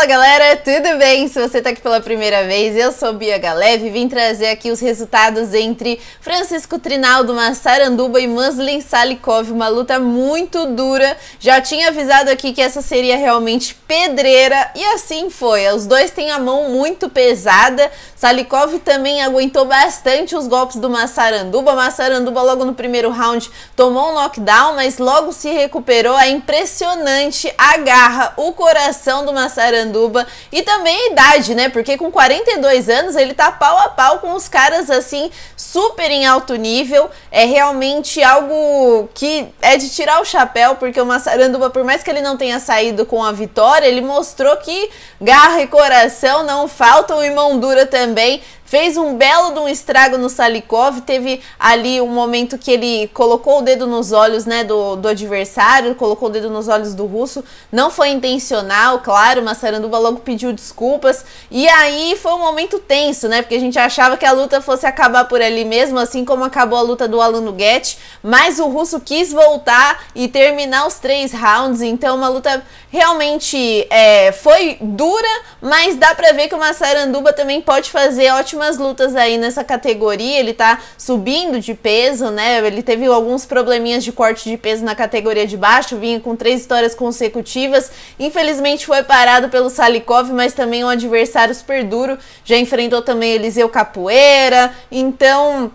Fala galera, tudo bem? Se você está aqui pela primeira vez, eu sou Bia Galeve e vim trazer aqui os resultados entre Francisco Trinaldo, Massaranduba e Muslim Salikov, uma luta muito dura. Já tinha avisado aqui que essa seria realmente pedreira e assim foi. Os dois têm a mão muito pesada. Salikov também aguentou bastante os golpes do Massaranduba. Massaranduba logo no primeiro round tomou um knockdown, mas logo se recuperou. É impressionante a garra, o coração do Massaranduba Iranduba e também a idade, né? Porque com 42 anos ele tá pau a pau com os caras assim super em alto nível. É realmente algo que é de tirar o chapéu, porque o Massaranduba, por mais que ele não tenha saído com a vitória, ele mostrou que garra e coração não faltam e mão dura também fez um belo de um estrago no Salikov, teve ali um momento que ele colocou o dedo nos olhos né, do, do adversário, colocou o dedo nos olhos do russo, não foi intencional, claro, Massaranduba Sanduba logo pediu desculpas. E aí foi um momento tenso, né? Porque a gente achava que a luta fosse acabar por ali mesmo, assim como acabou a luta do Alan Guedes. Mas o russo quis voltar e terminar os três rounds. Então, uma luta realmente é, foi dura, mas dá pra ver que o Massaranduba também pode fazer ótimas lutas aí nessa categoria. Ele tá subindo de peso, né? Ele teve alguns probleminhas de corte de peso na categoria de baixo, vinha com três histórias consecutivas. Infelizmente foi parado pelo Salikov, mas também um adversário super duro. Já enfrentou também Eliseu Capoeira. Então.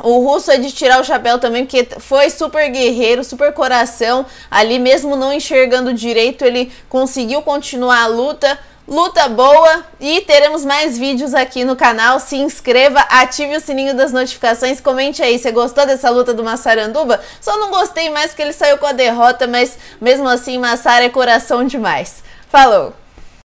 O russo é de tirar o chapéu também, porque foi super guerreiro, super coração. Ali, mesmo não enxergando direito, ele conseguiu continuar a luta. Luta boa e teremos mais vídeos aqui no canal. Se inscreva, ative o sininho das notificações, comente aí se gostou dessa luta do Massaranduba. Só não gostei mais porque ele saiu com a derrota, mas mesmo assim, Massara é coração demais. Falou!